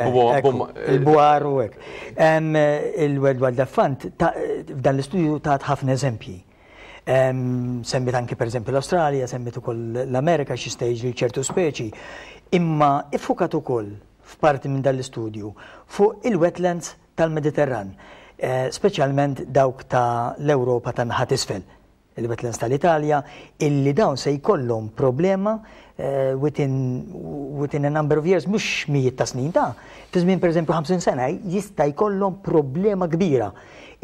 Il-buar u għek. Il-World Wildlife Fund, f'dan l-istudju ta' ħafna eżempji. Semmit anki per eżempju l-Australia, semmit ukoll l-Amerika xi stage li ċertu speċi. Imma iffukat ukoll f'parti minn dan l-istudju fuq il-wetlands tal-Mediterran, eh, speċjalment dawk ta' l-Ewropa tan-naħat isfel il-Wetlands tal-Italja, illi dawn se jkollhom problema uh, within, within a number of years, mux mijiet ta' snin ta' tizmin per esempio 50 sena jista' jkollhom problema kbira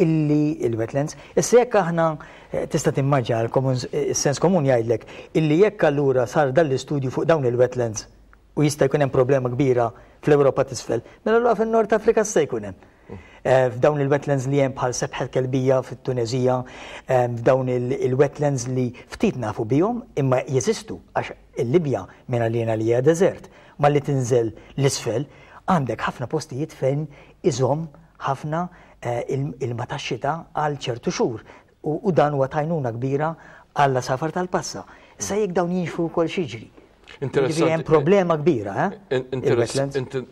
illi il-wetlands. Issa jekk aħna eh, tista' timmaġġa l-sens eh, komun jgħidlek illi jekk allura sar dal-istudju fuq dawn il-wetlands u jista' jkun hemm problema kbira fl-Ewropa tisfel, mela allura fin-Nord Afrika se jkun hemm. Eh, f'dawn il-wetlands li hemm bħal sebħet kelbija fit-Tunezija, eh, f'dawn il-wetlands li ftit nafu bijom, imma jeżistu għax il-Libja li jena li hija deżert. Ma li tinżel l-isfel għandek ħafna postijiet fejn izom ħafna eh, il-mataxxita għal ċertu xhur u dan huwa tajnuna kbira għalla safar tal-passa. Sa jekk dawn jinxfu wkoll xieġri. Interessanti. problema kbira, eh?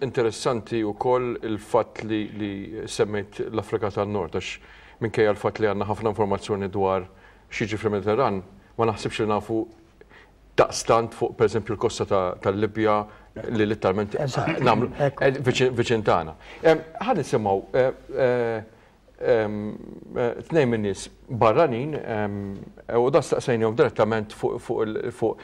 Interessanti u koll il-fat li semmejt l-Afrika tal-Nord, għax minkejja l-fat li għanna ħafna informazzjoni dwar xieġi fil-Mediterran, ma naħsibx li nafu daqstant fuq per esempio l-kosta tal-Libja li littalment namlu eh, viċintana. Għad nisimaw, eh, eh, Eh, tnejn minn nies barranin eh, u da staqsejnijom direttament fuq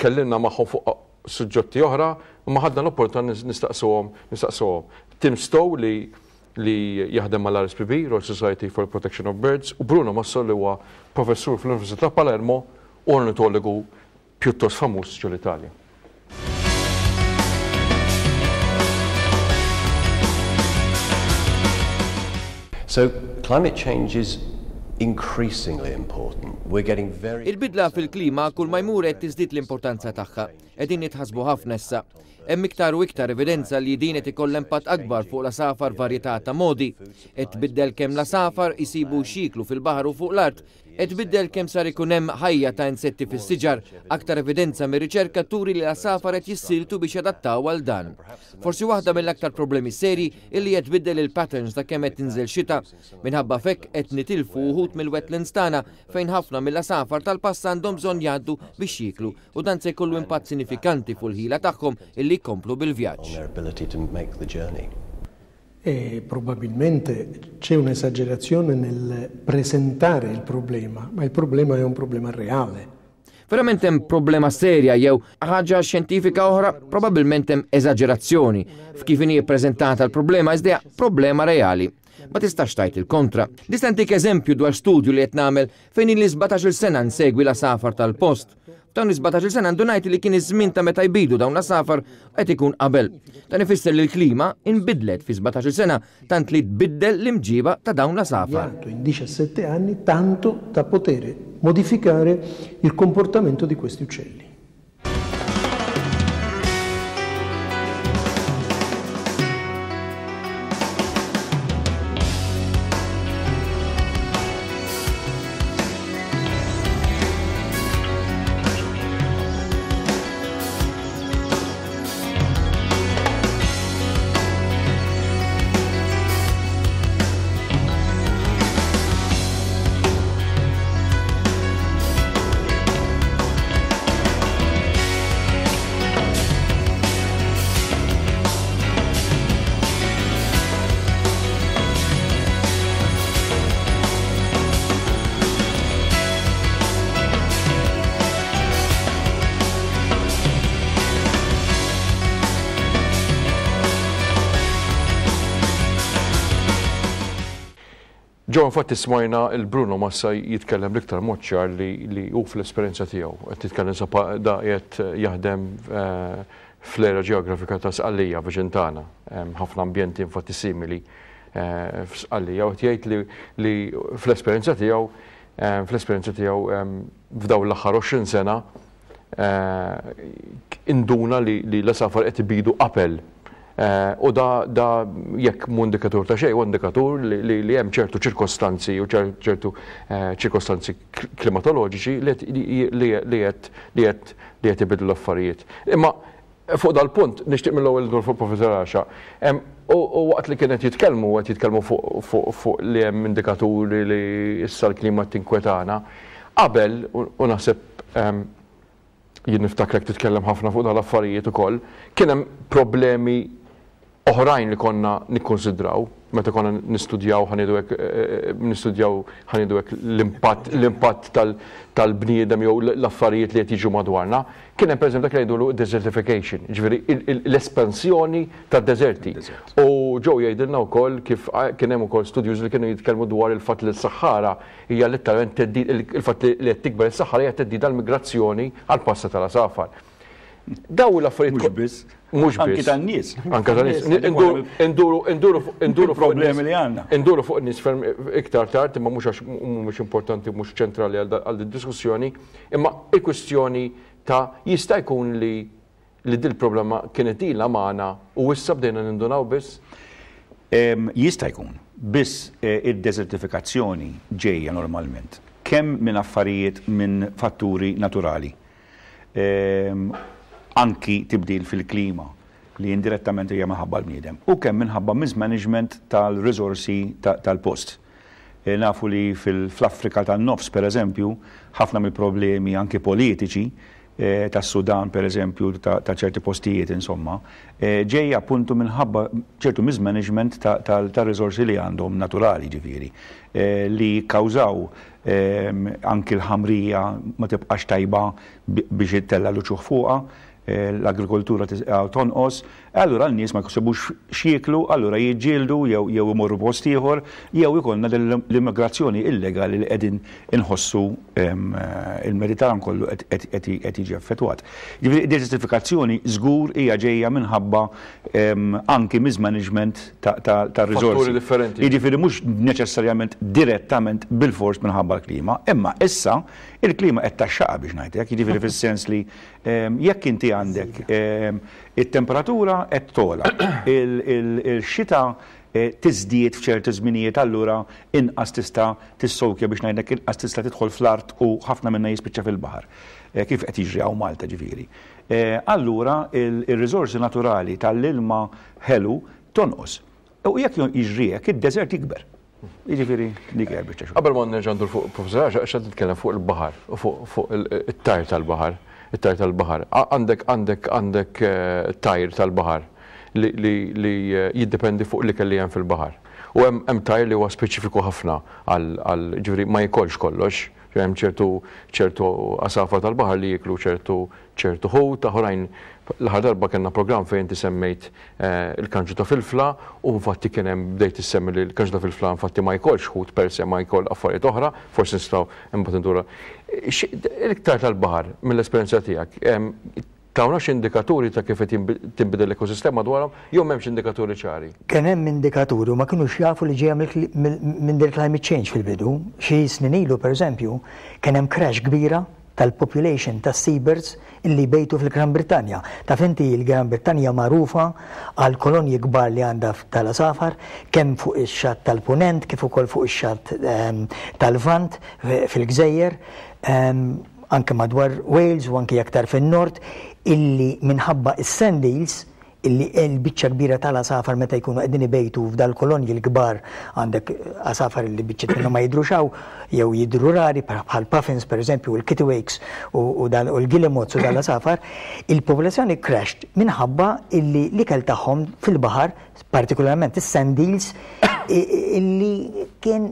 kellimna magħhom fuq suġġotti oħra u ma ħadna l-opportunità nistaqsuhom nistaqsuhom. Tim Stow li li jaħdem mal RSPB, Royal Society for Protection of Birds, u Bruno Massol li huwa professur fl-Università Palermo u ornitologu pjuttost famuż ġol Italja. So climate change is increasingly important. We're getting very Il-bidla fil-klima kull ma jmur qed tiżdied l-importanza tagħha. Qegħdin itħasbu ħafna issa. Hemm iktar u iktar evidenza li din qed ikoll impatt akbar fuq l-asafar varjetà ta' modi. Qed tbiddel kemm l safar isibu xiklu fil-baħar u fuq l-art Et biddel kem sar ikunem ħajja ta' insetti fis-siġar, aktar evidenza mir riċerka turi li l safaret jissiltu biex adattaw għal dan. Forsi waħda mill-aktar problemi seri illi qed biddel il-patterns ta' kemm qed tinżel xita. Minħabba fekk qed nitilfu uħut mill-wetlands tagħna fejn ħafna mill-asafar tal-pass għandhom bżonn jgħaddu biex jiklu u dan se jkollu impatt sinifikanti fuq il-ħila tagħhom illi komplu bil-vjaġġ. E probabilmente c'è un'esagerazione nel presentare il problema, ma il problema è un problema reale. Veramente è un problema serja jew ħaġa xjentifika oħra probabbilment probabilmente eżaġerazzjoni Chi viene ppreżentata il problema è un problema reale ma tistax tajt il-kontra. Distantik eżempju due studju li jtnamel fejn il-17 sena nsegwi la safar al post Dawn is-17 sena għandu ngħid li kien sminta żmien ta' meta jbidu dawn safar qed ikun qabel. Dan ifisser li l-klima inbidlet fi 17 sena tant li tbiddel limgiva imġiba ta' dawn safar. In 17 anni tanto da poter modificare il comportamento di questi uccelli. Ġo fatt ismajna il-Bruno Massa jitkellem l-iktar moċċar li u fl-esperienza tiegħu qed titkellem da qed jaħdem eh, fl-era ġeografika ta' Sqallija Viġentana, ħafna ambjenti infatti simili eh, f'Sqallija u tgħid li fl-esperjenza tiegħu eh, fl-esperjenza tiegħu ehm, f'daw l-aħħar 20 sena induna li l-safar qed ibidu appell Eh, u da jekk mu indikatur ta' xej, u indikatur li hemm ċertu ċirkostanzi u ċertu ċirkostanzi klimatoloġiċi li qed ibidlu l-affarijiet. Imma fuq dal-punt, nishtiq mill-ewwel dur fuq Professor Axa. U waqt li kienet jitkellmu, qed jitkellmu fuq li hemm indikaturi li issa l-klima tinkwetana. Qabel, u naħseb jien niftakrek titkellem ħafna fuq dal-affarijiet ukoll, kien hemm problemi oħrajn li konna nikkonsidraw meta konna nistudjaw ħanidwek eh, eh, nistudjaw l-impatt tal-bniedem jew l-affarijiet li qed jiġu madwarna, kien hemm pereżempju dak li jgħidu desertification, ġifieri l-espansjoni tad-deserti. U ġew jgħidilna wkoll kif kien hemm ukoll studjuż li kienu jitkellmu dwar il-fatt li s-Saħħara hija letteralment il-fatt li qed tikber is-Saħħara hija teddid għall-migrazzjoni għall-passa tal-asafar. Daw l-affarijiet. Mhux biss. Mhux biss. Anki tan-nies. Anki tan-nies. Nduru problemi li għandna. Induru fuq nies ferm iktar tard, imma mhux mhux importanti mhux ċentrali għal diskussjoni, imma il-kwistjoni ta' jista' jkun li li dil problema kienet ilha magħna u issa bdejna nindunaw biss? Jista' jkun. Biss eh, id-desertifikazzjoni ġejja normalment. Kemm minn affarijiet minn fatturi naturali anki tibdil fil-klima li indirettament hija maħabba l-bniedem. U kemm minħabba mismanagement tal rizorsi tal-post. E, nafu li fil-Afrika tan-nofs, per eżempju, ħafna mill-problemi anki politiċi e, tas sudan per eżempju, ta' ċerti postijiet, insomma, e, ġej appuntu minħabba ċertu mismanagement tal-rizorsi li għandhom naturali ġifiri, li kawżaw anki l-ħamrija ma tibqax tajba biex jittella l fuqa l-agrikoltura eh, tonqos, e allura l-nies ma jkosibux xieklu, allura jieġildu, jew jew imorru post ieħor, jew ikollna l-immigrazzjoni illegali li qegħdin inħossu eh, il-Mediterran kollu qed jiġi effettwat. Diżertifikazzjoni żgur hija ġejja minħabba anki mismanagement ta' riżorsi. Jiġifieri mhux neċessarjament direttament bil-fors minħabba l-klima, imma issa il-klima qed taxxaqa biex ngħidlek, jiġifieri fis-sens li jekk inti għandek it-temperatura qed tola, il-xita eh, tiżdiet f'ċerti żminijiet allura inqas tista' tissowkja biex ngħidlek inqas tista' tidħol fl-art u ħafna minna jispiċċa fil-baħar. Eh, kif qed jiġri hawn Malta ġifieri. Eh, allura il-riżorsi naturali tal-ilma ħelu tonqos. U jekk jiġrijek id-deżert jikber. Jiġifieri dik għerbiċa. Qabel ma nerġandu fuq professor, xad nitkellem fuq il-bahar, fuq il-tajr tal-bahar it-tajr tal-bahar. Għandek, għandek, għandek eh, tajr tal-bahar li eh, jiddependi fuq li kelli fil-bahar. U hemm tajr li huwa speċifiku ħafna għal ġuri ma jkollx kollox hemm ċertu ċertu asafa tal-baħar li jiklu ċertu ċertu ħut l-ħar darba kena program fejn semmejt eh, il-kanġu ta' filfla u infatti kien hemm bdejt tissemmi li l-kanġu ta' filfla infatti ma jkollx ħut per ma jkoll affarijiet oħra, forsi nistgħu imbagħad indura. L-iktar tal-baħar mill-esperjenza tiegħek Tawnax indikaturi ta' kif tinbidel l-ekosistema dwarhom jew m'hemmx indikaturi ċari. Kien hemm indikaturi ma kienu jafu li ġejja minn il climate change fil-bidu. Xi snin ilu pereżempju kien hemm crash kbira tal-population ta' seabirds illi bejtu fil-Gran Brittanja. Ta' finti il-Gran Brittanja marufa għal kolonji kbar li għanda tal-asafar, kemm fuq ix-xatt tal-punent, kif ukoll fuq ix-xatt ehm, tal-vant fil-gżejjer. Ehm, anke madwar Wales u anke aktar fin-nord illi minħabba is-sandils illi l-bicċa kbira tal-asafar meta jkunu għedin bejtu f'dal kolonji l-kbar għandek asafar li bicċa tinnu ma jidruxaw jew jidru rari bħal puffins per eżempju u l-kittiwakes u l-gillemots u dal-asafar il-popolazzjoni crashed minħabba illi l-ikel tagħhom fil-bahar partikolarment is sandales illi kien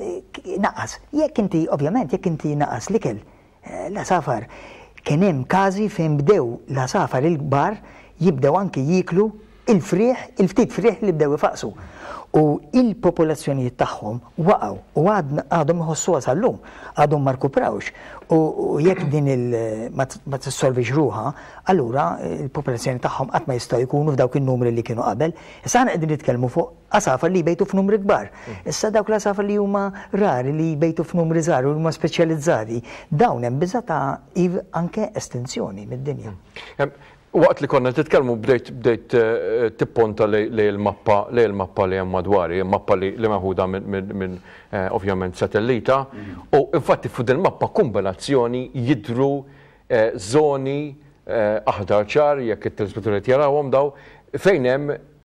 naqas jekk inti ovvjament jekk inti naqas l-ikel Eh, la safar. Kien hemm każi fejn bdew la safar il-kbar jibdew anki jiklu il-friħ, il-ftit friħ li bdew ifaqsu. U il-popolazzjonijiet tagħhom waqgħu u għadhom iħossuha għasallum, għadhom ma rkuprawx. U jekk din il- ma tissolvix ruħa, allura il-popolazzjoni tagħhom qatt ma jistgħu jkunu f'dawk in-numri li kienu qabel. Issa aħna qegħdin nitkellmu fuq għasafar li jbejtu f'numri kbar. Issa dawk l-għasafar li huma rari li jbejtu f'numri żgħar u huma speċjalizzati, dawn hemm biża' ta' anke estinzjoni mid-dinja. Waqt li konna titkellmu bdejt bdejt eh, tipponta lej l mappa li l mappa li hemm madwari, mappa li meħuda minn eh, ovvjament satellita. U infatti fud il-mappa kombinazzjoni jidru eh, zoni aħdar ċar jekk it-telespettori jarawhom daw fejn hemm